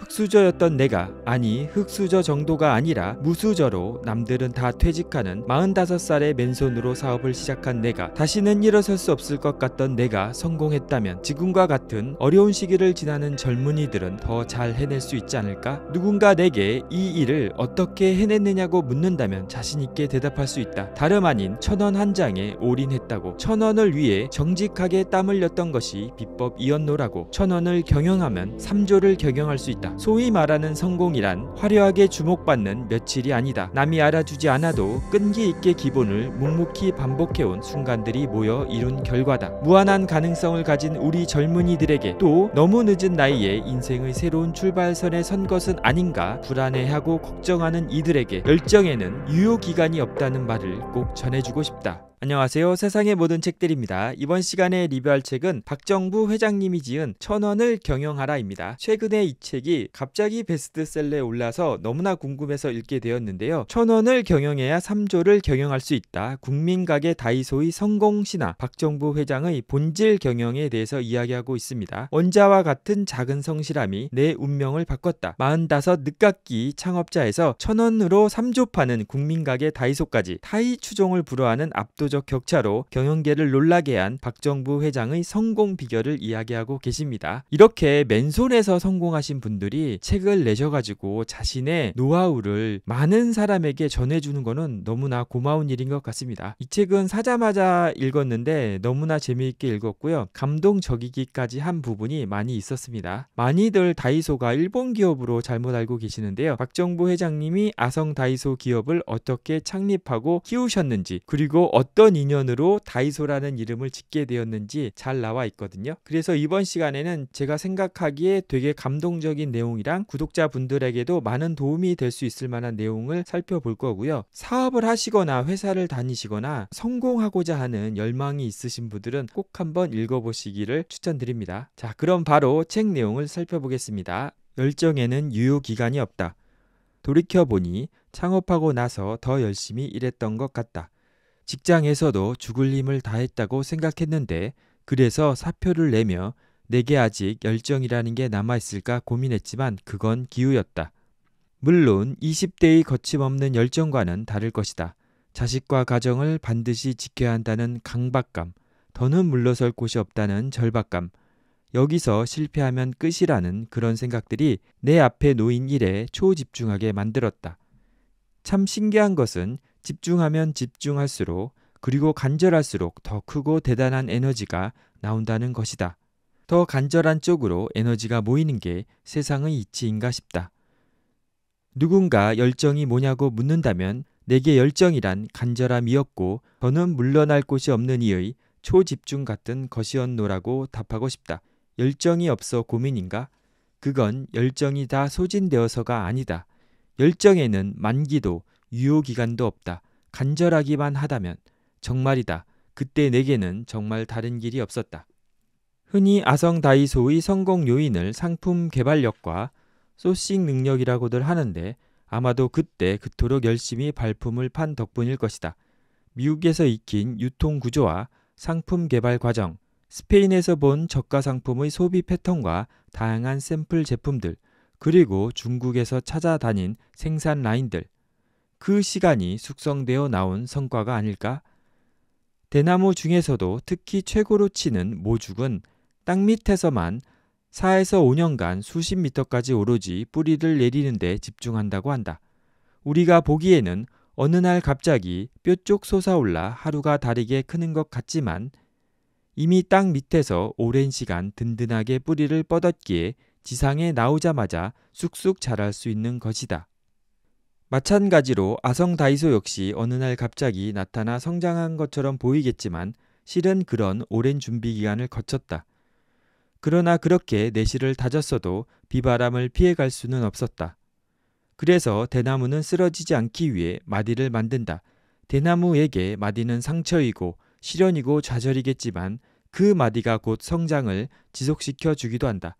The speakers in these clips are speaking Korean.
흑수저였던 내가 아니 흑수저 정도가 아니라 무수저로 남들은 다 퇴직하는 45살의 맨손으로 사업을 시작한 내가 다시는 일어설 수 없을 것 같던 내가 성공했다면 지금과 같은 어려운 시기를 지나는 젊은이들은 더 잘 해낼 수 있지 않을까? 누군가 내게 이 일을 어떻게 해냈느냐고 묻는다면 자신있게 대답할 수 있다. 다름 아닌 천원 한 장에 올인했다고 천원을 위해 정직하게 땀 흘렸던 것이 비법 이었노라고 천원을 경영하면 3조를 경영할 수 있다. 있습다 소위 말하는 성공이란 화려하게 주목받는 며칠이 아니다. 남이 알아주지 않아도 끈기 있게 기본을 묵묵히 반복해온 순간들이 모여 이룬 결과다. 무한한 가능성을 가진 우리 젊은이들에게 또 너무 늦은 나이에 인생의 새로운 출발선에 선 것은 아닌가 불안해하고 걱정하는 이들에게 열정에는 유효 기간이 없다는 말을 꼭 전해주고 싶다. 안녕하세요. 세상의 모든 책들입니다. 이번 시간에 리뷰할 책은 박정부 회장님이 지은 천원을 경영하라입니다. 최근에 이 책이 갑자기 베스트셀러에 올라서 너무나 궁금해서 읽게 되었는데요. 천원을 경영해야 3조를 경영할 수 있다. 국민가게 다이소의 성공 신화 박정부 회장의 본질 경영에 대해서 이야기하고 있습니다. 원자와 같은 작은 성실함이 내 운명을 바꿨다. 45 늦깎이 창업자에서 천원으로 3조 파는 국민가게 다이소까지 타이 추종을 불허하는 압도 구조적 격차로 경영계를 놀라게 한 박정부 회장의 성공 비결을 이야기하고 계십니다. 이렇게 맨손에서 성공하신 분들이 책을 내셔가지고 자신의 노하우를 많은 사람에게 전해주는 것은 너무나 고마운 일인 것 같습니다. 이 책은 사자마자 읽었는데 너무나 재미있게 읽었고요. 감동적이기까지 한 부분이 많이 있었습니다. 많이들 다이소가 일본 기업으로 잘못 알고 계시는데요. 박정부 회장님이 아성 다이소 기업을 어떻게 창립하고 키우셨는지 그리고 어떤 어떤 인연으로 다이소라는 이름을 짓게 되었는지 잘 나와 있거든요. 그래서 이번 시간에는 제가 생각하기에 되게 감동적인 내용이랑 구독자분들에게도 많은 도움이 될 수 있을 만한 내용을 살펴볼 거고요. 사업을 하시거나 회사를 다니시거나 성공하고자 하는 열망이 있으신 분들은 꼭 한번 읽어보시기를 추천드립니다. 자, 그럼 바로 책 내용을 살펴보겠습니다. 열정에는 유효 기간이 없다. 돌이켜보니 창업하고 나서 더 열심히 일했던 것 같다. 직장에서도 죽을 힘을 다했다고 생각했는데 그래서 사표를 내며 내게 아직 열정이라는 게 남아있을까 고민했지만 그건 기우였다. 물론 20대의 거침없는 열정과는 다를 것이다. 자식과 가정을 반드시 지켜야 한다는 강박감, 더는 물러설 곳이 없다는 절박감, 여기서 실패하면 끝이라는 그런 생각들이 내 앞에 놓인 일에 초집중하게 만들었다. 참 신기한 것은 집중하면 집중할수록 그리고 간절할수록 더 크고 대단한 에너지가 나온다는 것이다. 더 간절한 쪽으로 에너지가 모이는 게 세상의 이치인가 싶다. 누군가 열정이 뭐냐고 묻는다면 내게 열정이란 간절함이었고 저는 물러날 곳이 없는 이의 초집중 같은 것이었노라고 답하고 싶다. 열정이 없어 고민인가? 그건 열정이 다 소진되어서가 아니다. 열정에는 만기도 유효 기간도 없다. 간절하기만 하다면 정말이다. 그때 내게는 정말 다른 길이 없었다. 흔히 아성 다이소의 성공 요인을 상품 개발력과 소싱 능력이라고들 하는데 아마도 그때 그토록 열심히 발품을 판 덕분일 것이다. 미국에서 익힌 유통 구조와 상품 개발 과정, 스페인에서 본 저가 상품의 소비 패턴과 다양한 샘플 제품들, 그리고 중국에서 찾아다닌 생산 라인들, 그 시간이 숙성되어 나온 성과가 아닐까? 대나무 중에서도 특히 최고로 치는 모죽은 땅 밑에서만 4에서 5년간 수십 미터까지 오로지 뿌리를 내리는데 집중한다고 한다. 우리가 보기에는 어느 날 갑자기 뾰쪽 솟아올라 하루가 다르게 크는 것 같지만 이미 땅 밑에서 오랜 시간 든든하게 뿌리를 뻗었기에 지상에 나오자마자 쑥쑥 자랄 수 있는 것이다. 마찬가지로 아성 다이소 역시 어느 날 갑자기 나타나 성장한 것처럼 보이겠지만 실은 그런 오랜 준비 기간을 거쳤다. 그러나 그렇게 내실을 다졌어도 비바람을 피해갈 수는 없었다. 그래서 대나무는 쓰러지지 않기 위해 마디를 만든다. 대나무에게 마디는 상처이고 시련이고 좌절이겠지만 그 마디가 곧 성장을 지속시켜 주기도 한다.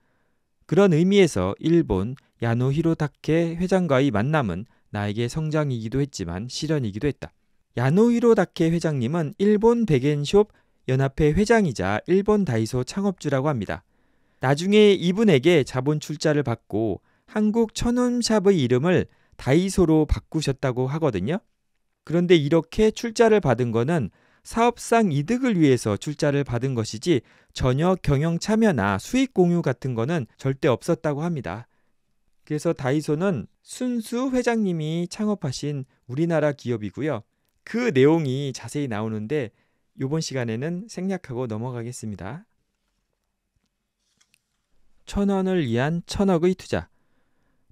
그런 의미에서 일본 야노 히로타케 회장과의 만남은 나에게 성장이기도 했지만 시련이기도 했다. 야노히로 다케 회장님은 일본 백겐숍 연합회 회장이자 일본 다이소 창업주라고 합니다. 나중에 이분에게 자본 출자를 받고 한국 천원샵의 이름을 다이소로 바꾸셨다고 하거든요. 그런데 이렇게 출자를 받은 거는 사업상 이득을 위해서 출자를 받은 것이지 전혀 경영 참여나 수익 공유 같은 거는 절대 없었다고 합니다. 그래서 다이소는 순수 회장님이 창업하신 우리나라 기업이고요. 그 내용이 자세히 나오는데 이번 시간에는 생략하고 넘어가겠습니다. 천원을 위한 천억의 투자.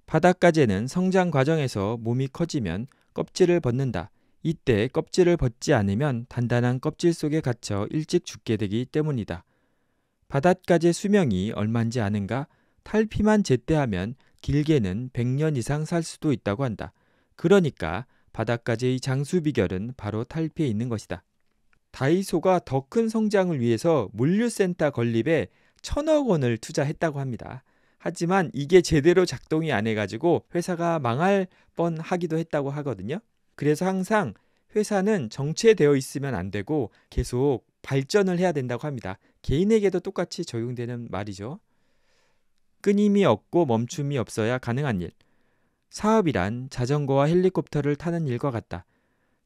바닥까지는 성장 과정에서 몸이 커지면 껍질을 벗는다. 이때 껍질을 벗지 않으면 단단한 껍질 속에 갇혀 일찍 죽게 되기 때문이다. 바닷가재 수명이 얼만지 아는가? 탈피만 제때하면 길게는 100년 이상 살 수도 있다고 한다. 그러니까 바닥까지의 장수 비결은 바로 탈피에 있는 것이다. 다이소가 더 큰 성장을 위해서 물류센터 건립에 천억 원을 투자했다고 합니다. 하지만 이게 제대로 작동이 안 해가지고 회사가 망할 뻔 하기도 했다고 하거든요. 그래서 항상 회사는 정체되어 있으면 안 되고 계속 발전을 해야 된다고 합니다. 개인에게도 똑같이 적용되는 말이죠. 끊임이 없고 멈춤이 없어야 가능한 일. 사업이란 자전거와 헬리콥터를 타는 일과 같다.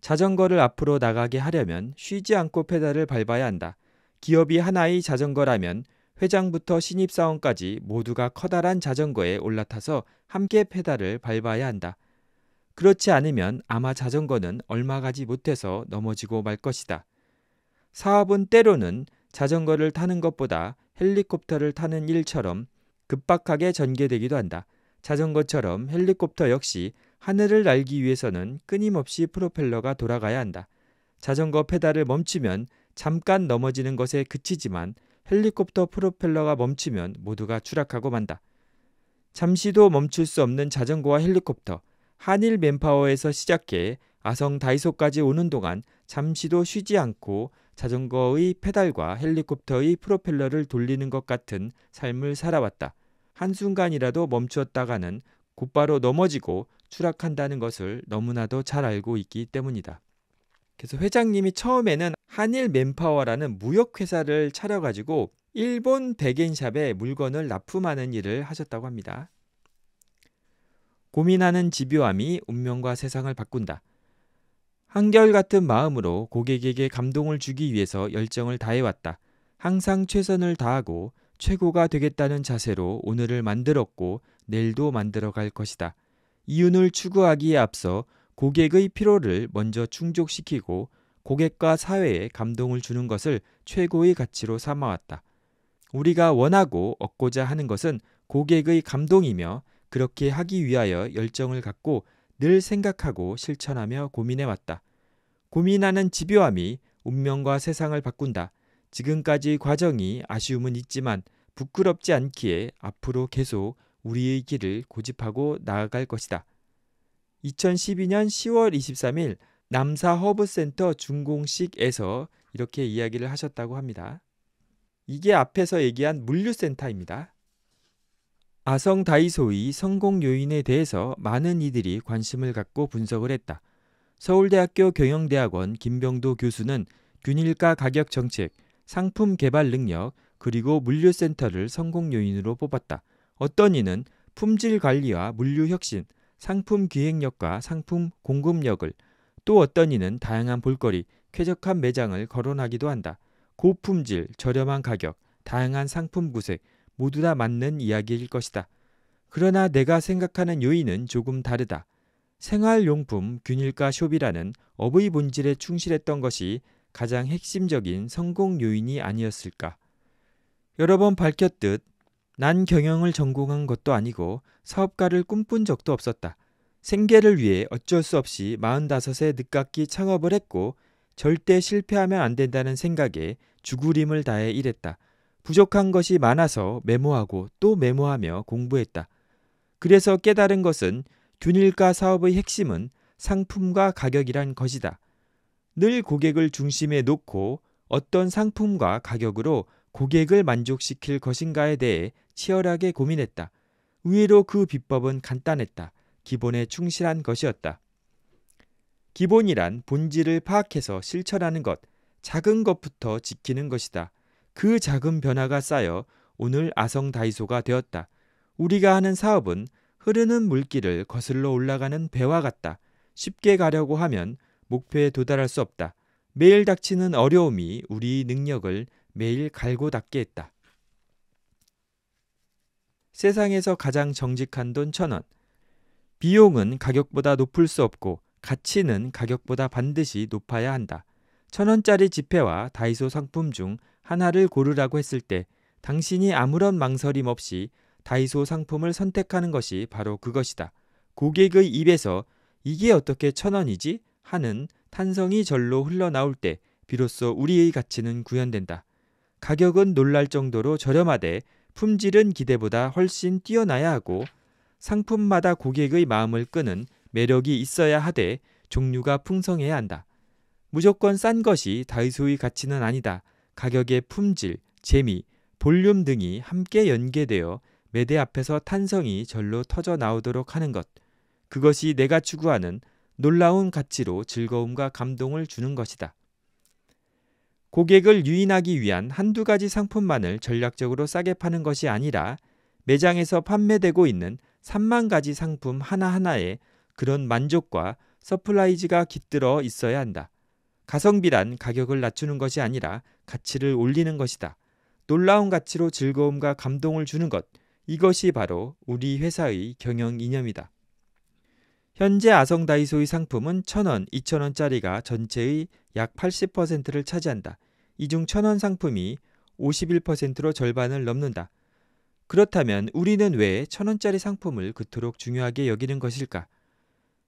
자전거를 앞으로 나가게 하려면 쉬지 않고 페달을 밟아야 한다. 기업이 하나의 자전거라면 회장부터 신입사원까지 모두가 커다란 자전거에 올라타서 함께 페달을 밟아야 한다. 그렇지 않으면 아마 자전거는 얼마 가지 못해서 넘어지고 말 것이다. 사업은 때로는 자전거를 타는 것보다 헬리콥터를 타는 일처럼 급박하게 전개되기도 한다. 자전거처럼 헬리콥터 역시 하늘을 날기 위해서는 끊임없이 프로펠러가 돌아가야 한다. 자전거 페달을 멈추면 잠깐 넘어지는 것에 그치지만 헬리콥터 프로펠러가 멈추면 모두가 추락하고 만다. 잠시도 멈출 수 없는 자전거와 헬리콥터, 한일 맨파워에서 시작해 아성 다이소까지 오는 동안 잠시도 쉬지 않고 자전거의 페달과 헬리콥터의 프로펠러를 돌리는 것 같은 삶을 살아왔다. 한순간이라도 멈추었다가는 곧바로 넘어지고 추락한다는 것을 너무나도 잘 알고 있기 때문이다. 그래서 회장님이 처음에는 한일 맨파워라는 무역회사를 차려가지고 일본 백엔샵에 물건을 납품하는 일을 하셨다고 합니다. 고민하는 집요함이 운명과 세상을 바꾼다. 한결같은 마음으로 고객에게 감동을 주기 위해서 열정을 다해왔다. 항상 최선을 다하고 최고가 되겠다는 자세로 오늘을 만들었고 내일도 만들어 갈 것이다. 이윤을 추구하기에 앞서 고객의 피로를 먼저 충족시키고 고객과 사회에 감동을 주는 것을 최고의 가치로 삼아왔다. 우리가 원하고 얻고자 하는 것은 고객의 감동이며 그렇게 하기 위하여 열정을 갖고 늘 생각하고 실천하며 고민해왔다. 고민하는 집요함이 운명과 세상을 바꾼다. 지금까지 과정이 아쉬움은 있지만 부끄럽지 않기에 앞으로 계속 우리의 길을 고집하고 나아갈 것이다. 2012년 10월 23일 남사 허브센터 준공식에서 이렇게 이야기를 하셨다고 합니다. 이게 앞에서 얘기한 물류센터입니다. 아성 다이소의 성공 요인에 대해서 많은 이들이 관심을 갖고 분석을 했다. 서울대학교 경영대학원 김병도 교수는 균일가 가격 정책, 상품 개발 능력, 그리고 물류센터를 성공 요인으로 뽑았다. 어떤 이는 품질 관리와 물류 혁신, 상품 기획력과 상품 공급력을 또 어떤 이는 다양한 볼거리, 쾌적한 매장을 거론하기도 한다. 고품질, 저렴한 가격, 다양한 상품 구색 모두 다 맞는 이야기일 것이다. 그러나 내가 생각하는 요인은 조금 다르다. 생활용품 균일가 숍이라는 업의 본질에 충실했던 것이 가장 핵심적인 성공 요인이 아니었을까? 여러 번 밝혔듯 난 경영을 전공한 것도 아니고 사업가를 꿈꾼 적도 없었다. 생계를 위해 어쩔 수 없이 45세 늦깎이 창업을 했고 절대 실패하면 안 된다는 생각에 죽으림을 다해 일했다. 부족한 것이 많아서 메모하고 또 메모하며 공부했다. 그래서 깨달은 것은 균일가 사업의 핵심은 상품과 가격이란 것이다. 늘 고객을 중심에 놓고 어떤 상품과 가격으로 고객을 만족시킬 것인가에 대해 치열하게 고민했다. 의외로 그 비법은 간단했다. 기본에 충실한 것이었다. 기본이란 본질을 파악해서 실천하는 것, 작은 것부터 지키는 것이다. 그 작은 변화가 쌓여 오늘 아성 다이소가 되었다. 우리가 하는 사업은 흐르는 물길을 거슬러 올라가는 배와 같다. 쉽게 가려고 하면 목표에 도달할 수 없다. 매일 닥치는 어려움이 우리 능력을 매일 갈고 닦게 했다. 세상에서 가장 정직한 돈 천원. 비용은 가격보다 높을 수 없고 가치는 가격보다 반드시 높아야 한다. 천원짜리 지폐와 다이소 상품 중 하나를 고르라고 했을 때 당신이 아무런 망설임 없이 다이소 상품을 선택하는 것이 바로 그것이다. 고객의 입에서 이게 어떻게 천 원이지? 하는 탄성이 절로 흘러나올 때 비로소 우리의 가치는 구현된다. 가격은 놀랄 정도로 저렴하되 품질은 기대보다 훨씬 뛰어나야 하고 상품마다 고객의 마음을 끄는 매력이 있어야 하되 종류가 풍성해야 한다. 무조건 싼 것이 다이소의 가치는 아니다. 가격의 품질, 재미, 볼륨 등이 함께 연계되어 매대 앞에서 탄성이 절로 터져 나오도록 하는 것. 그것이 내가 추구하는 놀라운 가치로 즐거움과 감동을 주는 것이다. 고객을 유인하기 위한 한두 가지 상품만을 전략적으로 싸게 파는 것이 아니라 매장에서 판매되고 있는 3만 가지 상품 하나하나에 그런 만족과 서플라이즈가 깃들어 있어야 한다. 가성비란 가격을 낮추는 것이 아니라 가치를 올리는 것이다. 놀라운 가치로 즐거움과 감동을 주는 것. 이것이 바로 우리 회사의 경영 이념이다. 현재 아성 다이소의 상품은 1,000원, 2,000원짜리가 전체의 약 80%를 차지한다. 이 중 1,000원 상품이 51%로 절반을 넘는다. 그렇다면 우리는 왜 1,000원짜리 상품을 그토록 중요하게 여기는 것일까?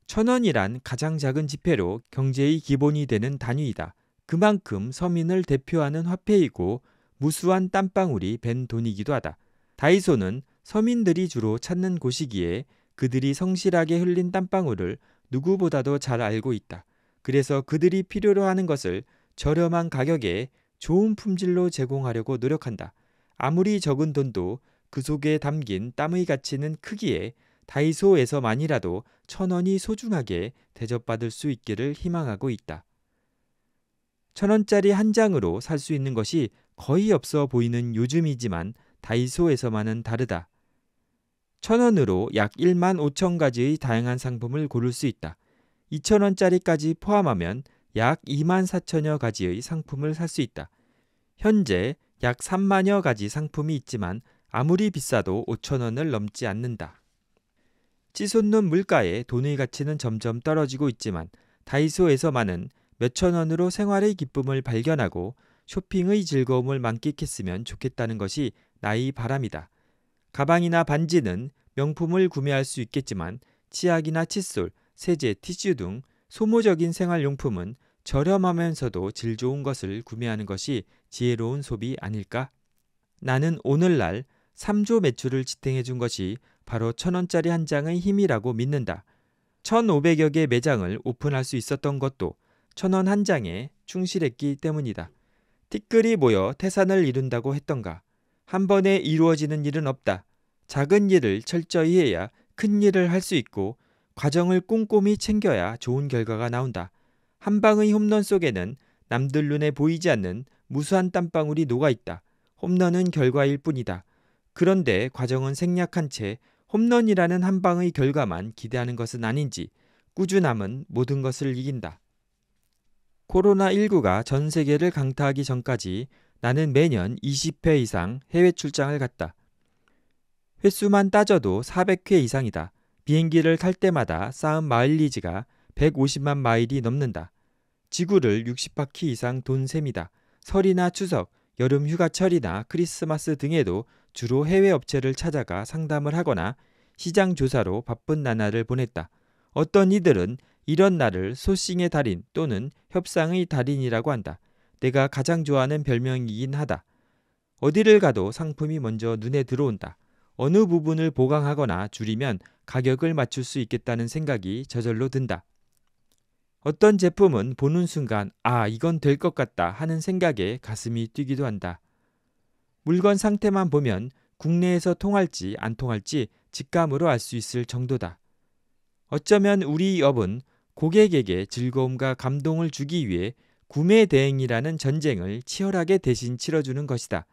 1,000원이란 가장 작은 지폐로 경제의 기본이 되는 단위이다. 그만큼 서민을 대표하는 화폐이고 무수한 땀방울이 밴 돈이기도 하다. 다이소는 서민들이 주로 찾는 곳이기에 그들이 성실하게 흘린 땀방울을 누구보다도 잘 알고 있다. 그래서 그들이 필요로 하는 것을 저렴한 가격에 좋은 품질로 제공하려고 노력한다. 아무리 적은 돈도 그 속에 담긴 땀의 가치는 크기에 다이소에서만이라도 천 원이 소중하게 대접받을 수 있기를 희망하고 있다. 천 원짜리 한 장으로 살 수 있는 것이 거의 없어 보이는 요즘이지만 다이소에서만은 다르다. 1 천원으로 약 1만 5천 가지의 다양한 상품을 고를 수 있다. 2천원짜리까지 포함하면 약 2만 4천여 가지의 상품을 살 수 있다. 현재 약 3만여 가지 상품이 있지만 아무리 비싸도 5천원을 넘지 않는다. 찌솟는 물가에 돈의 가치는 점점 떨어지고 있지만 다이소에서만은 몇천원으로 생활의 기쁨을 발견하고 쇼핑의 즐거움을 만끽했으면 좋겠다는 것이 나의 바람이다. 가방이나 반지는 명품을 구매할 수 있겠지만 치약이나 칫솔, 세제, 티슈 등 소모적인 생활용품은 저렴하면서도 질 좋은 것을 구매하는 것이 지혜로운 소비 아닐까? 나는 오늘날 3조 매출을 지탱해 준 것이 바로 천원짜리 한 장의 힘이라고 믿는다. 1,500여 개 매장을 오픈할 수 있었던 것도 천원 한 장에 충실했기 때문이다. 티끌이 모여 태산을 이룬다고 했던가. 한 번에 이루어지는 일은 없다. 작은 일을 철저히 해야 큰 일을 할 수 있고 과정을 꼼꼼히 챙겨야 좋은 결과가 나온다. 한 방의 홈런 속에는 남들 눈에 보이지 않는 무수한 땀방울이 녹아 있다. 홈런은 결과일 뿐이다. 그런데 과정은 생략한 채 홈런이라는 한 방의 결과만 기대하는 것은 아닌지 꾸준함은 모든 것을 이긴다. 코로나19가 전 세계를 강타하기 전까지 나는 매년 20회 이상 해외 출장을 갔다. 횟수만 따져도 400회 이상이다. 비행기를 탈 때마다 쌓은 마일리지가 150만 마일이 넘는다. 지구를 60바퀴 이상 돈 셈이다. 설이나 추석, 여름 휴가철이나 크리스마스 등에도 주로 해외 업체를 찾아가 상담을 하거나 시장 조사로 바쁜 나날을 보냈다. 어떤 이들은 이런 날을 소싱의 달인 또는 협상의 달인이라고 한다. 내가 가장 좋아하는 별명이긴 하다. 어디를 가도 상품이 먼저 눈에 들어온다. 어느 부분을 보강하거나 줄이면 가격을 맞출 수 있겠다는 생각이 저절로 든다. 어떤 제품은 보는 순간 아, 이건 될 것 같다 하는 생각에 가슴이 뛰기도 한다. 물건 상태만 보면 국내에서 통할지 안 통할지 직감으로 알 수 있을 정도다. 어쩌면 우리 업은 고객에게 즐거움과 감동을 주기 위해 구매 대행이라는 전쟁을 치열하게 대신 치러주는 것이다.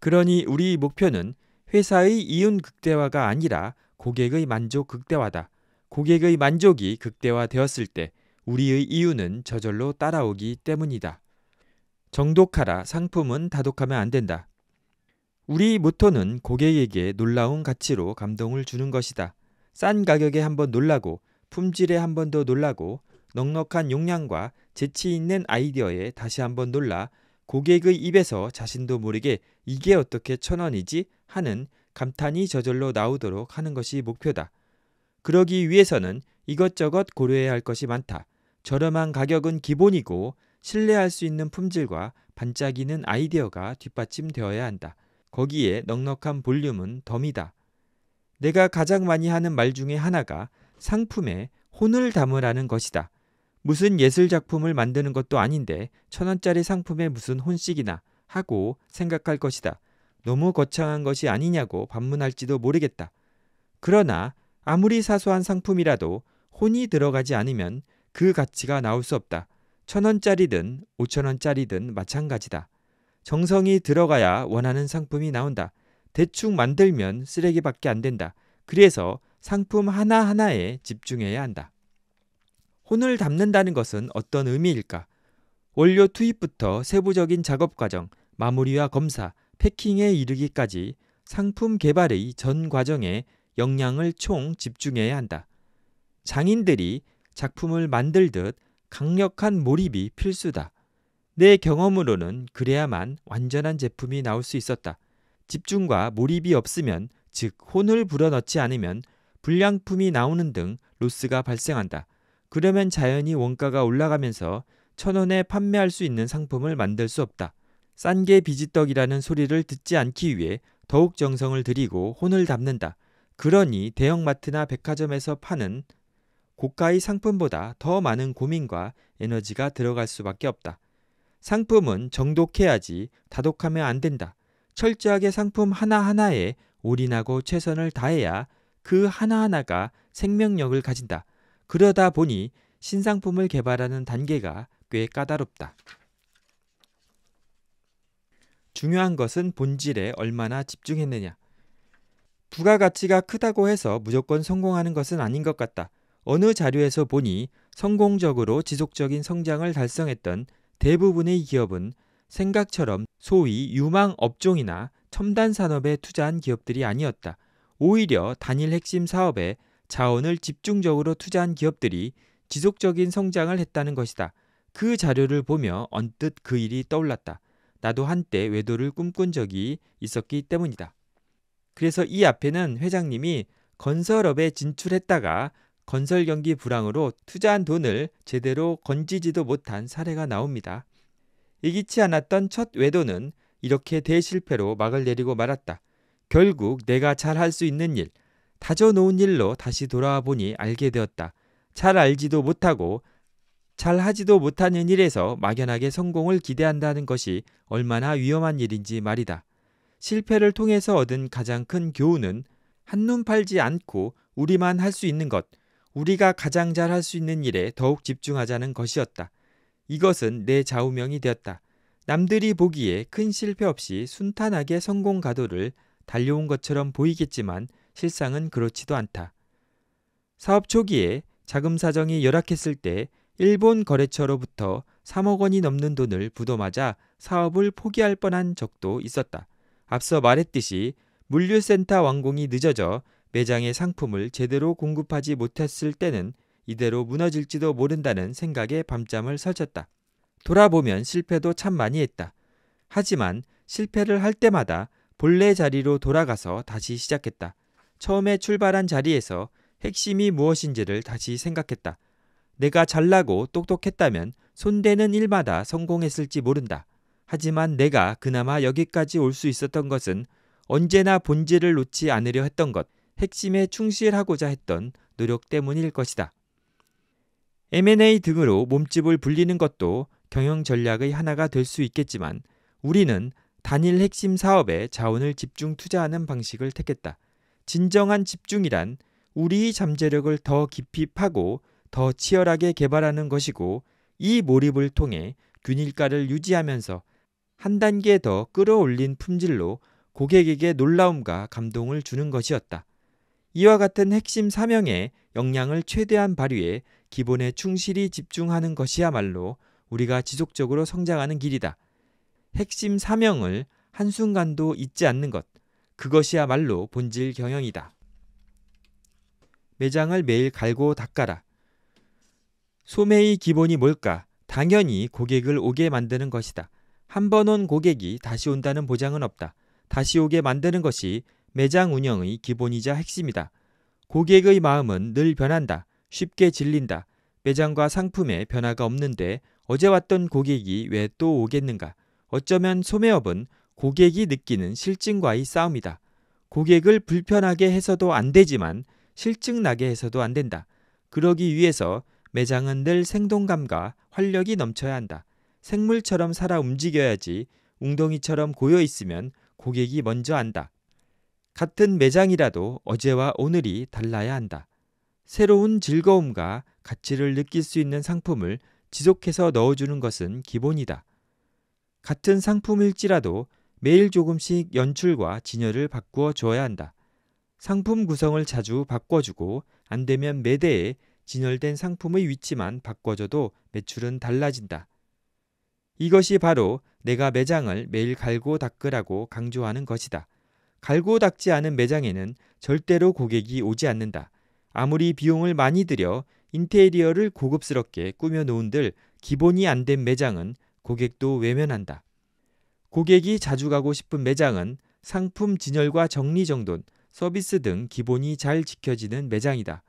그러니 우리 목표는 회사의 이윤 극대화가 아니라 고객의 만족 극대화다. 고객의 만족이 극대화되었을 때 우리의 이윤은 저절로 따라오기 때문이다. 정독하라 상품은 다독하면 안 된다. 우리 모토는 고객에게 놀라운 가치로 감동을 주는 것이다. 싼 가격에 한번 놀라고 품질에 한 번 더 놀라고 넉넉한 용량과 재치 있는 아이디어에 다시 한번 놀라 고객의 입에서 자신도 모르게 이게 어떻게 천 원이지 하는 감탄이 저절로 나오도록 하는 것이 목표다. 그러기 위해서는 이것저것 고려해야 할 것이 많다. 저렴한 가격은 기본이고 신뢰할 수 있는 품질과 반짝이는 아이디어가 뒷받침되어야 한다. 거기에 넉넉한 볼륨은 덤이다. 내가 가장 많이 하는 말 중에 하나가 상품에 혼을 담으라는 것이다. 무슨 예술 작품을 만드는 것도 아닌데 천 원짜리 상품에 무슨 혼식이나 하고 생각할 것이다. 너무 거창한 것이 아니냐고 반문할지도 모르겠다. 그러나 아무리 사소한 상품이라도 혼이 들어가지 않으면 그 가치가 나올 수 없다. 천 원짜리든 오천 원짜리든 마찬가지다. 정성이 들어가야 원하는 상품이 나온다. 대충 만들면 쓰레기밖에 안 된다. 그래서 상품 하나하나에 집중해야 한다. 혼을 담는다는 것은 어떤 의미일까? 원료 투입부터 세부적인 작업 과정, 마무리와 검사, 패킹에 이르기까지 상품 개발의 전 과정에 역량을 총 집중해야 한다. 장인들이 작품을 만들듯 강력한 몰입이 필수다. 내 경험으로는 그래야만 완전한 제품이 나올 수 있었다. 집중과 몰입이 없으면 즉 혼을 불어넣지 않으면 불량품이 나오는 등 로스가 발생한다. 그러면 자연히 원가가 올라가면서 천 원에 판매할 수 있는 상품을 만들 수 없다. 싼 게 비지떡이라는 소리를 듣지 않기 위해 더욱 정성을 들이고 혼을 담는다. 그러니 대형마트나 백화점에서 파는 고가의 상품보다 더 많은 고민과 에너지가 들어갈 수밖에 없다. 상품은 정독해야지 다독하면 안 된다. 철저하게 상품 하나하나에 올인하고 최선을 다해야 그 하나하나가 생명력을 가진다. 그러다 보니 신상품을 개발하는 단계가 꽤 까다롭다. 중요한 것은 본질에 얼마나 집중했느냐. 부가가치가 크다고 해서 무조건 성공하는 것은 아닌 것 같다. 어느 자료에서 보니 성공적으로 지속적인 성장을 달성했던 대부분의 기업은 생각처럼 소위 유망 업종이나 첨단 산업에 투자한 기업들이 아니었다. 오히려 단일 핵심 사업에 자원을 집중적으로 투자한 기업들이 지속적인 성장을 했다는 것이다. 그 자료를 보며 언뜻 그 일이 떠올랐다. 나도 한때 외도를 꿈꾼 적이 있었기 때문이다. 그래서 이 앞에는 회장님이 건설업에 진출했다가 건설 경기 불황으로 투자한 돈을 제대로 건지지도 못한 사례가 나옵니다. 이기치 않았던 첫 외도는 이렇게 대실패로 막을 내리고 말았다. 결국 내가 잘할 수 있는 일, 다져놓은 일로 다시 돌아와 보니 알게 되었다. 잘 알지도 못하고 잘 하지도 못하는 일에서 막연하게 성공을 기대한다는 것이 얼마나 위험한 일인지 말이다. 실패를 통해서 얻은 가장 큰 교훈은 한눈 팔지 않고 우리만 할 수 있는 것, 우리가 가장 잘할 수 있는 일에 더욱 집중하자는 것이었다. 이것은 내 좌우명이 되었다. 남들이 보기에 큰 실패 없이 순탄하게 성공 가도를 달려온 것처럼 보이겠지만 실상은 그렇지도 않다. 사업 초기에 자금 사정이 열악했을 때 일본 거래처로부터 3억 원이 넘는 돈을 부도마자 사업을 포기할 뻔한 적도 있었다. 앞서 말했듯이 물류센터 완공이 늦어져 매장의 상품을 제대로 공급하지 못했을 때는 이대로 무너질지도 모른다는 생각에 밤잠을 설쳤다. 돌아보면 실패도 참 많이 했다. 하지만 실패를 할 때마다 본래 자리로 돌아가서 다시 시작했다. 처음에 출발한 자리에서 핵심이 무엇인지를 다시 생각했다. 내가 잘나고 똑똑했다면 손대는 일마다 성공했을지 모른다. 하지만 내가 그나마 여기까지 올 수 있었던 것은 언제나 본질을 놓지 않으려 했던 것, 핵심에 충실하고자 했던 노력 때문일 것이다. M&A 등으로 몸집을 불리는 것도 경영 전략의 하나가 될 수 있겠지만 우리는 단일 핵심 사업에 자원을 집중 투자하는 방식을 택했다. 진정한 집중이란 우리 잠재력을 더 깊이 파고 더 치열하게 개발하는 것이고 이 몰입을 통해 균일가를 유지하면서 한 단계 더 끌어올린 품질로 고객에게 놀라움과 감동을 주는 것이었다. 이와 같은 핵심 사명에 역량을 최대한 발휘해 기본에 충실히 집중하는 것이야말로 우리가 지속적으로 성장하는 길이다. 핵심 사명을 한순간도 잊지 않는 것. 그것이야말로 본질 경영이다. 매장을 매일 갈고 닦아라. 소매의 기본이 뭘까? 당연히 고객을 오게 만드는 것이다. 한 번 온 고객이 다시 온다는 보장은 없다. 다시 오게 만드는 것이 매장 운영의 기본이자 핵심이다. 고객의 마음은 늘 변한다. 쉽게 질린다. 매장과 상품에 변화가 없는데 어제 왔던 고객이 왜 또 오겠는가? 어쩌면 소매업은 고객이 느끼는 실증과의 싸움이다. 고객을 불편하게 해서도 안 되지만 실증 나게 해서도 안 된다. 그러기 위해서 매장은 늘 생동감과 활력이 넘쳐야 한다. 생물처럼 살아 움직여야지 웅덩이처럼 고여 있으면 고객이 먼저 안다. 같은 매장이라도 어제와 오늘이 달라야 한다. 새로운 즐거움과 가치를 느낄 수 있는 상품을 지속해서 넣어주는 것은 기본이다. 같은 상품일지라도 매일 조금씩 연출과 진열을 바꾸어 줘야 한다. 상품 구성을 자주 바꿔주고 안 되면 매대에 진열된 상품의 위치만 바꿔줘도 매출은 달라진다. 이것이 바로 내가 매장을 매일 갈고 닦으라고 강조하는 것이다. 갈고 닦지 않은 매장에는 절대로 고객이 오지 않는다. 아무리 비용을 많이 들여 인테리어를 고급스럽게 꾸며 놓은들 기본이 안 된 매장은 고객도 외면한다. 고객이 자주 가고 싶은 매장은 상품 진열과 정리 정돈, 서비스 등 기본이 잘 지켜지는 매장이다.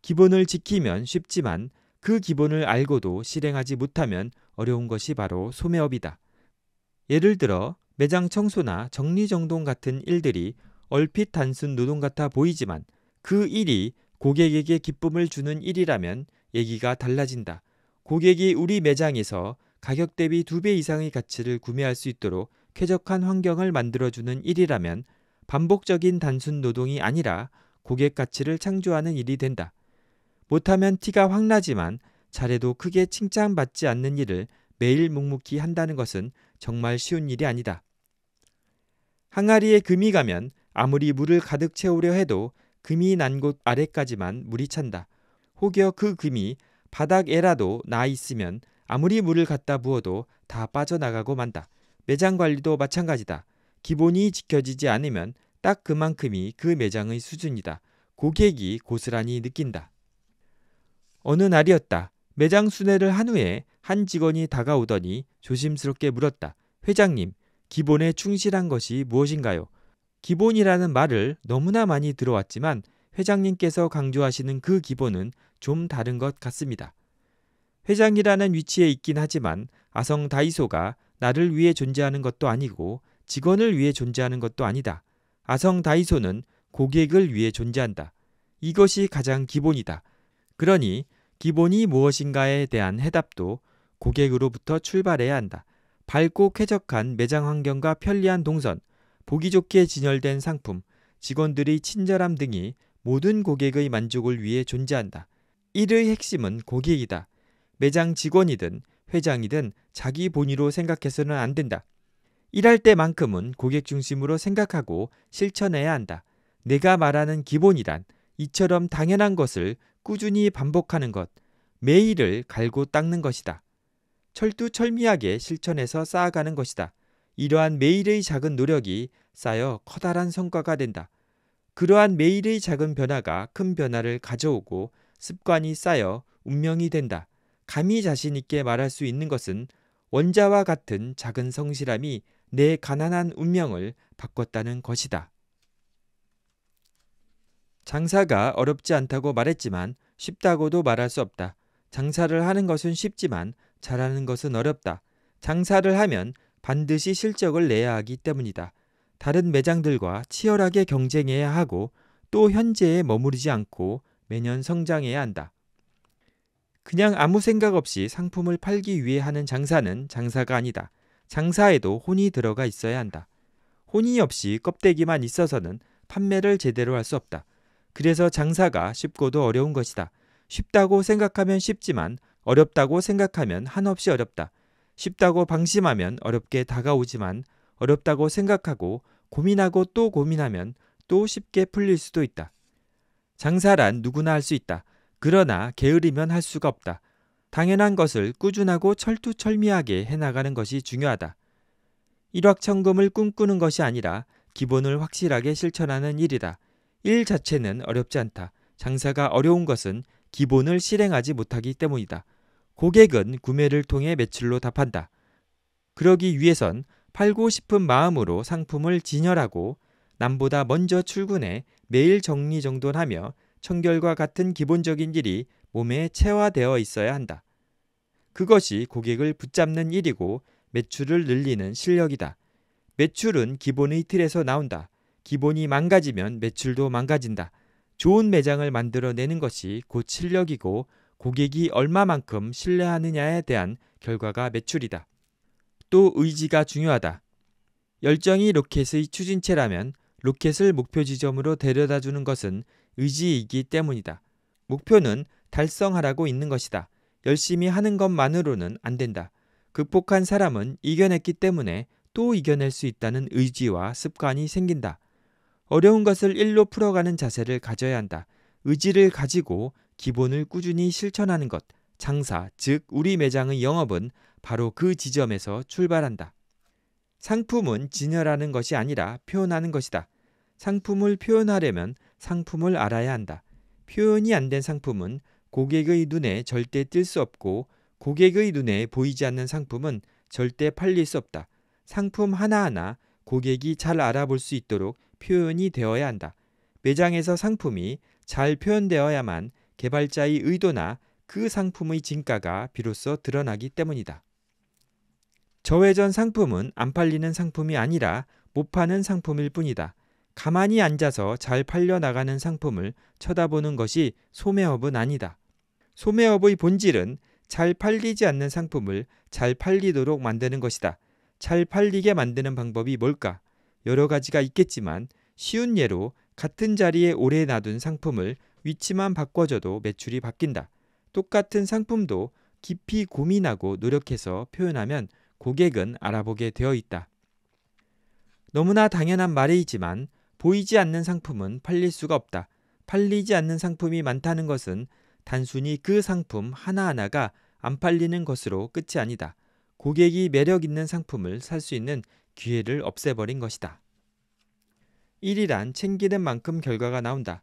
기본을 지키면 쉽지만 그 기본을 알고도 실행하지 못하면 어려운 것이 바로 소매업이다. 예를 들어 매장 청소나 정리정돈 같은 일들이 얼핏 단순 노동 같아 보이지만 그 일이 고객에게 기쁨을 주는 일이라면 얘기가 달라진다. 고객이 우리 매장에서 가격 대비 두 배 이상의 가치를 구매할 수 있도록 쾌적한 환경을 만들어주는 일이라면 반복적인 단순 노동이 아니라 고객 가치를 창조하는 일이 된다. 못하면 티가 확 나지만 잘해도 크게 칭찬받지 않는 일을 매일 묵묵히 한다는 것은 정말 쉬운 일이 아니다. 항아리에 금이 가면 아무리 물을 가득 채우려 해도 금이 난 곳 아래까지만 물이 찬다. 혹여 그 금이 바닥에라도 나 있으면 아무리 물을 갖다 부어도 다 빠져나가고 만다. 매장 관리도 마찬가지다. 기본이 지켜지지 않으면 딱 그만큼이 그 매장의 수준이다. 고객이 고스란히 느낀다. 어느 날이었다. 매장 순회를 한 후에 한 직원이 다가오더니 조심스럽게 물었다. 회장님, 기본에 충실한 것이 무엇인가요? 기본이라는 말을 너무나 많이 들어왔지만 회장님께서 강조하시는 그 기본은 좀 다른 것 같습니다. 회장이라는 위치에 있긴 하지만 아성 다이소가 나를 위해 존재하는 것도 아니고 직원을 위해 존재하는 것도 아니다. 아성 다이소는 고객을 위해 존재한다. 이것이 가장 기본이다. 그러니 기본이 무엇인가에 대한 해답도 고객으로부터 출발해야 한다. 밝고 쾌적한 매장 환경과 편리한 동선, 보기 좋게 진열된 상품, 직원들의 친절함 등이 모든 고객의 만족을 위해 존재한다. 1의 핵심은 고객이다. 매장 직원이든 회장이든 자기 본의로 생각해서는 안 된다. 일할 때만큼은 고객 중심으로 생각하고 실천해야 한다. 내가 말하는 기본이란 이처럼 당연한 것을 꾸준히 반복하는 것, 매일을 갈고 닦는 것이다. 철두철미하게 실천해서 쌓아가는 것이다. 이러한 매일의 작은 노력이 쌓여 커다란 성과가 된다. 그러한 매일의 작은 변화가 큰 변화를 가져오고 습관이 쌓여 운명이 된다. 감히 자신 있게 말할 수 있는 것은 원자와 같은 작은 성실함이 내 가난한 운명을 바꿨다는 것이다. 장사가 어렵지 않다고 말했지만 쉽다고도 말할 수 없다. 장사를 하는 것은 쉽지만 잘하는 것은 어렵다. 장사를 하면 반드시 실적을 내야 하기 때문이다. 다른 매장들과 치열하게 경쟁해야 하고 또 현재에 머무르지 않고 매년 성장해야 한다. 그냥 아무 생각 없이 상품을 팔기 위해 하는 장사는 장사가 아니다. 장사에도 혼이 들어가 있어야 한다. 혼이 없이 껍데기만 있어서는 판매를 제대로 할 수 없다. 그래서 장사가 쉽고도 어려운 것이다. 쉽다고 생각하면 쉽지만 어렵다고 생각하면 한없이 어렵다. 쉽다고 방심하면 어렵게 다가오지만 어렵다고 생각하고 고민하고 또 고민하면 또 쉽게 풀릴 수도 있다. 장사란 누구나 할 수 있다. 그러나 게으르면 할 수가 없다. 당연한 것을 꾸준하고 철두철미하게 해나가는 것이 중요하다. 일확천금을 꿈꾸는 것이 아니라 기본을 확실하게 실천하는 일이다. 일 자체는 어렵지 않다. 장사가 어려운 것은 기본을 실행하지 못하기 때문이다. 고객은 구매를 통해 매출로 답한다. 그러기 위해선 팔고 싶은 마음으로 상품을 진열하고 남보다 먼저 출근해 매일 정리정돈하며 청결과 같은 기본적인 일이 몸에 체화되어 있어야 한다. 그것이 고객을 붙잡는 일이고 매출을 늘리는 실력이다. 매출은 기본의 틀에서 나온다. 기본이 망가지면 매출도 망가진다. 좋은 매장을 만들어내는 것이 곧 실력이고 고객이 얼마만큼 신뢰하느냐에 대한 결과가 매출이다. 또 의지가 중요하다. 열정이 로켓의 추진체라면 로켓을 목표 지점으로 데려다 주는 것은 의지이기 때문이다. 목표는 달성하라고 있는 것이다. 열심히 하는 것만으로는 안 된다. 극복한 사람은 이겨냈기 때문에 또 이겨낼 수 있다는 의지와 습관이 생긴다. 어려운 것을 일로 풀어가는 자세를 가져야 한다. 의지를 가지고 기본을 꾸준히 실천하는 것, 장사, 즉 우리 매장의 영업은 바로 그 지점에서 출발한다. 상품은 진열하는 것이 아니라 표현하는 것이다. 상품을 표현하려면 상품을 알아야 한다. 표현이 안 된 상품은 고객의 눈에 절대 띌 수 없고 고객의 눈에 보이지 않는 상품은 절대 팔릴 수 없다. 상품 하나하나 고객이 잘 알아볼 수 있도록 표현이 되어야 한다. 매장에서 상품이 잘 표현되어야만 개발자의 의도나 그 상품의 진가가 비로소 드러나기 때문이다. 저회전 상품은 안 팔리는 상품이 아니라 못 파는 상품일 뿐이다. 가만히 앉아서 잘 팔려나가는 상품을 쳐다보는 것이 소매업은 아니다. 소매업의 본질은 잘 팔리지 않는 상품을 잘 팔리도록 만드는 것이다. 잘 팔리게 만드는 방법이 뭘까? 여러 가지가 있겠지만 쉬운 예로 같은 자리에 오래 놔둔 상품을 위치만 바꿔줘도 매출이 바뀐다. 똑같은 상품도 깊이 고민하고 노력해서 표현하면 고객은 알아보게 되어 있다. 너무나 당연한 말이지만 보이지 않는 상품은 팔릴 수가 없다. 팔리지 않는 상품이 많다는 것은 단순히 그 상품 하나하나가 안 팔리는 것으로 끝이 아니다. 고객이 매력 있는 상품을 살 수 있는 기회를 없애버린 것이다. 1이란 챙기는 만큼 결과가 나온다.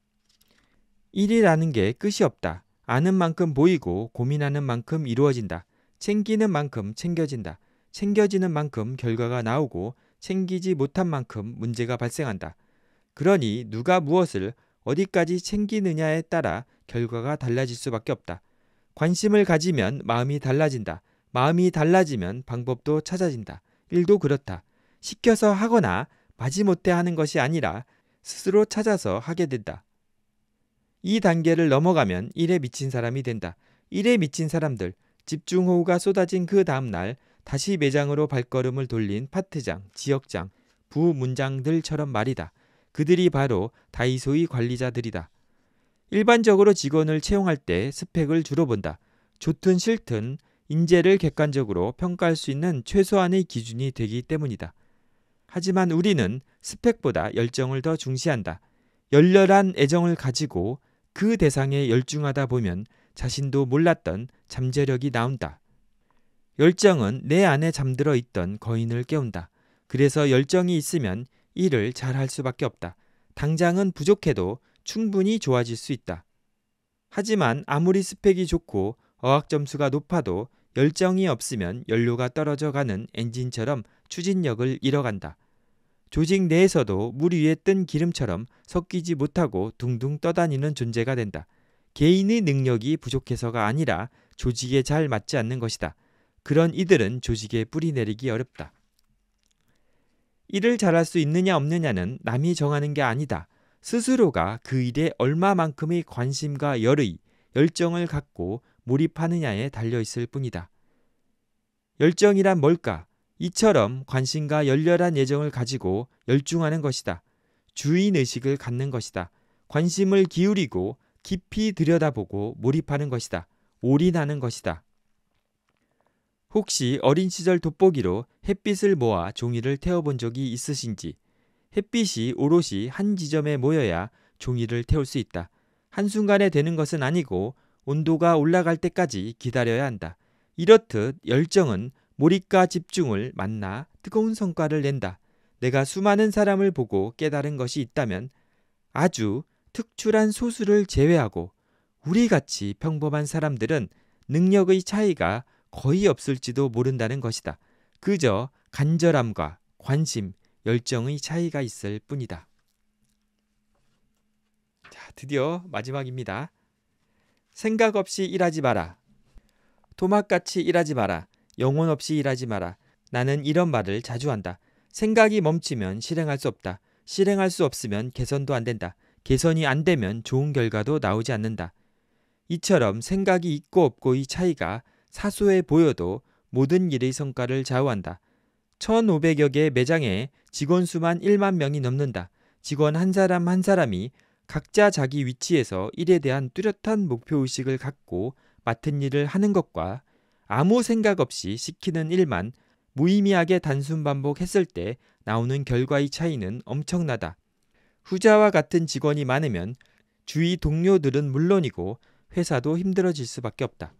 1이라는 게 끝이 없다. 아는 만큼 보이고 고민하는 만큼 이루어진다. 챙기는 만큼 챙겨진다. 챙겨지는 만큼 결과가 나오고 챙기지 못한 만큼 문제가 발생한다. 그러니 누가 무엇을 어디까지 챙기느냐에 따라 결과가 달라질 수밖에 없다. 관심을 가지면 마음이 달라진다. 마음이 달라지면 방법도 찾아진다. 일도 그렇다. 시켜서 하거나 마지못해 하는 것이 아니라 스스로 찾아서 하게 된다. 이 단계를 넘어가면 일에 미친 사람이 된다. 일에 미친 사람들, 집중호우가 쏟아진 그 다음날 다시 매장으로 발걸음을 돌린 파트장, 지역장, 부문장들처럼 말이다. 그들이 바로 다이소의 관리자들이다. 일반적으로 직원을 채용할 때 스펙을 주로 본다. 좋든 싫든 인재를 객관적으로 평가할 수 있는 최소한의 기준이 되기 때문이다. 하지만 우리는 스펙보다 열정을 더 중시한다. 열렬한 애정을 가지고 그 대상에 열중하다 보면 자신도 몰랐던 잠재력이 나온다. 열정은 내 안에 잠들어 있던 거인을 깨운다. 그래서 열정이 있으면 일을 잘 할 수밖에 없다. 당장은 부족해도 충분히 좋아질 수 있다. 하지만 아무리 스펙이 좋고 어학 점수가 높아도 열정이 없으면 연료가 떨어져 가는 엔진처럼 추진력을 잃어간다. 조직 내에서도 물 위에 뜬 기름처럼 섞이지 못하고 둥둥 떠다니는 존재가 된다. 개인의 능력이 부족해서가 아니라 조직에 잘 맞지 않는 것이다. 그런 이들은 조직에 뿌리 내리기 어렵다. 일을 잘할 수 있느냐 없느냐는 남이 정하는 게 아니다. 스스로가 그 일에 얼마만큼의 관심과 열의, 열정을 갖고 몰입하느냐에 달려 있을 뿐이다. 열정이란 뭘까? 이처럼 관심과 열렬한 예정을 가지고 열중하는 것이다. 주인 의식을 갖는 것이다. 관심을 기울이고 깊이 들여다보고 몰입하는 것이다. 올인하는 것이다. 혹시 어린 시절 돋보기로 햇빛을 모아 종이를 태워본 적이 있으신지 햇빛이 오롯이 한 지점에 모여야 종이를 태울 수 있다. 한순간에 되는 것은 아니고 온도가 올라갈 때까지 기다려야 한다. 이렇듯 열정은 몰입과 집중을 만나 뜨거운 성과를 낸다. 내가 수많은 사람을 보고 깨달은 것이 있다면 아주 특출한 소수를 제외하고 우리같이 평범한 사람들은 능력의 차이가 거의 없을지도 모른다는 것이다. 그저 간절함과 관심, 열정의 차이가 있을 뿐이다. 자, 드디어 마지막입니다. 생각 없이 일하지 마라. 도막같이 일하지 마라. 영혼 없이 일하지 마라. 나는 이런 말을 자주 한다. 생각이 멈추면 실행할 수 없다. 실행할 수 없으면 개선도 안 된다. 개선이 안 되면 좋은 결과도 나오지 않는다. 이처럼 생각이 있고 없고의 차이가 사소해 보여도 모든 일의 성과를 좌우한다. 1,500여 개 매장에 직원 수만 1만 명이 넘는다. 직원 한 사람 한 사람이 각자 자기 위치에서 일에 대한 뚜렷한 목표 의식을 갖고 맡은 일을 하는 것과 아무 생각 없이 시키는 일만 무의미하게 단순 반복했을 때 나오는 결과의 차이는 엄청나다. 후자와 같은 직원이 많으면 주위 동료들은 물론이고 회사도 힘들어질 수밖에 없다.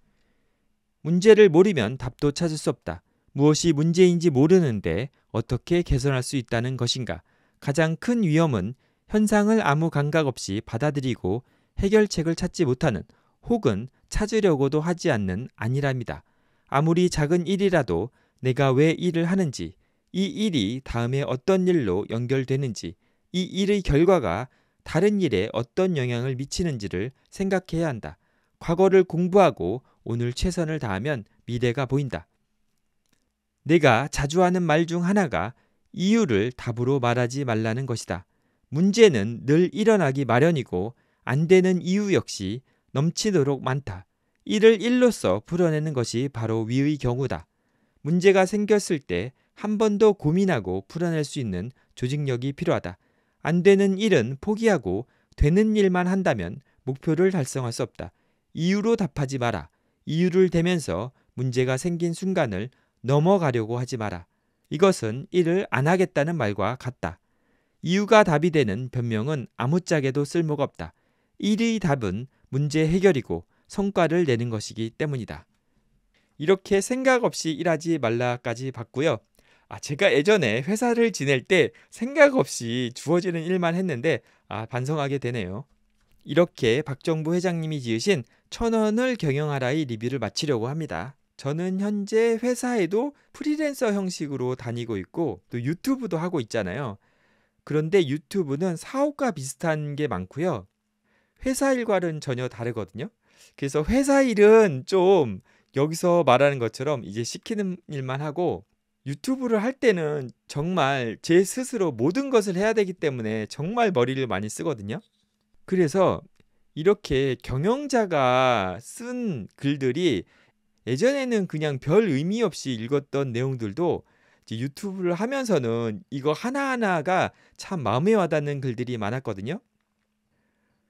문제를 모르면 답도 찾을 수 없다. 무엇이 문제인지 모르는데 어떻게 개선할 수 있다는 것인가? 가장 큰 위험은 현상을 아무 감각 없이 받아들이고 해결책을 찾지 못하는 혹은 찾으려고도 하지 않는 아니랍니다. 아무리 작은 일이라도 내가 왜 일을 하는지, 이 일이 다음에 어떤 일로 연결되는지, 이 일의 결과가 다른 일에 어떤 영향을 미치는지를 생각해야 한다. 과거를 공부하고 오늘 최선을 다하면 미래가 보인다. 내가 자주 하는 말 중 하나가 이유를 답으로 말하지 말라는 것이다. 문제는 늘 일어나기 마련이고 안 되는 이유 역시 넘치도록 많다. 이를 일로써 풀어내는 것이 바로 위의 경우다. 문제가 생겼을 때 한 번 더 고민하고 풀어낼 수 있는 조직력이 필요하다. 안 되는 일은 포기하고 되는 일만 한다면 목표를 달성할 수 없다. 이유로 답하지 마라. 이유를 대면서 문제가 생긴 순간을 넘어가려고 하지 마라. 이것은 일을 안 하겠다는 말과 같다. 이유가 답이 되는 변명은 아무짝에도 쓸모가 없다. 일의 답은 문제 해결이고 성과를 내는 것이기 때문이다. 이렇게 생각 없이 일하지 말라까지 봤고요. 아, 제가 예전에 회사를 지낼 때 생각 없이 주어지는 일만 했는데 아, 반성하게 되네요. 이렇게 박정부 회장님이 지으신 천원을 경영하라의 리뷰를 마치려고 합니다. 저는 현재 회사에도 프리랜서 형식으로 다니고 있고 또 유튜브도 하고 있잖아요. 그런데 유튜브는 사업과 비슷한 게 많고요. 회사 일과는 전혀 다르거든요. 그래서 회사 일은 좀 여기서 말하는 것처럼 이제 시키는 일만 하고 유튜브를 할 때는 정말 제 스스로 모든 것을 해야 되기 때문에 정말 머리를 많이 쓰거든요. 그래서 이렇게 경영자가 쓴 글들이 예전에는 그냥 별 의미 없이 읽었던 내용들도 유튜브를 하면서는 이거 하나하나가 참 마음에 와닿는 글들이 많았거든요.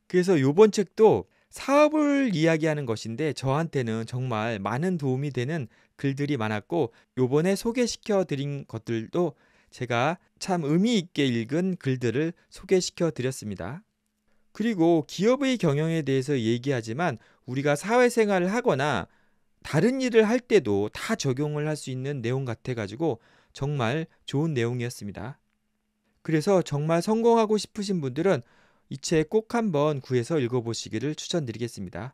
그래서 요번 책도 사업을 이야기하는 것인데 저한테는 정말 많은 도움이 되는 글들이 많았고 요번에 소개시켜 드린 것들도 제가 참 의미 있게 읽은 글들을 소개시켜 드렸습니다. 그리고 기업의 경영에 대해서 얘기하지만 우리가 사회생활을 하거나 다른 일을 할 때도 다 적용을 할 수 있는 내용 같아가지고 정말 좋은 내용이었습니다. 그래서 정말 성공하고 싶으신 분들은 이 책 꼭 한번 구해서 읽어보시기를 추천드리겠습니다.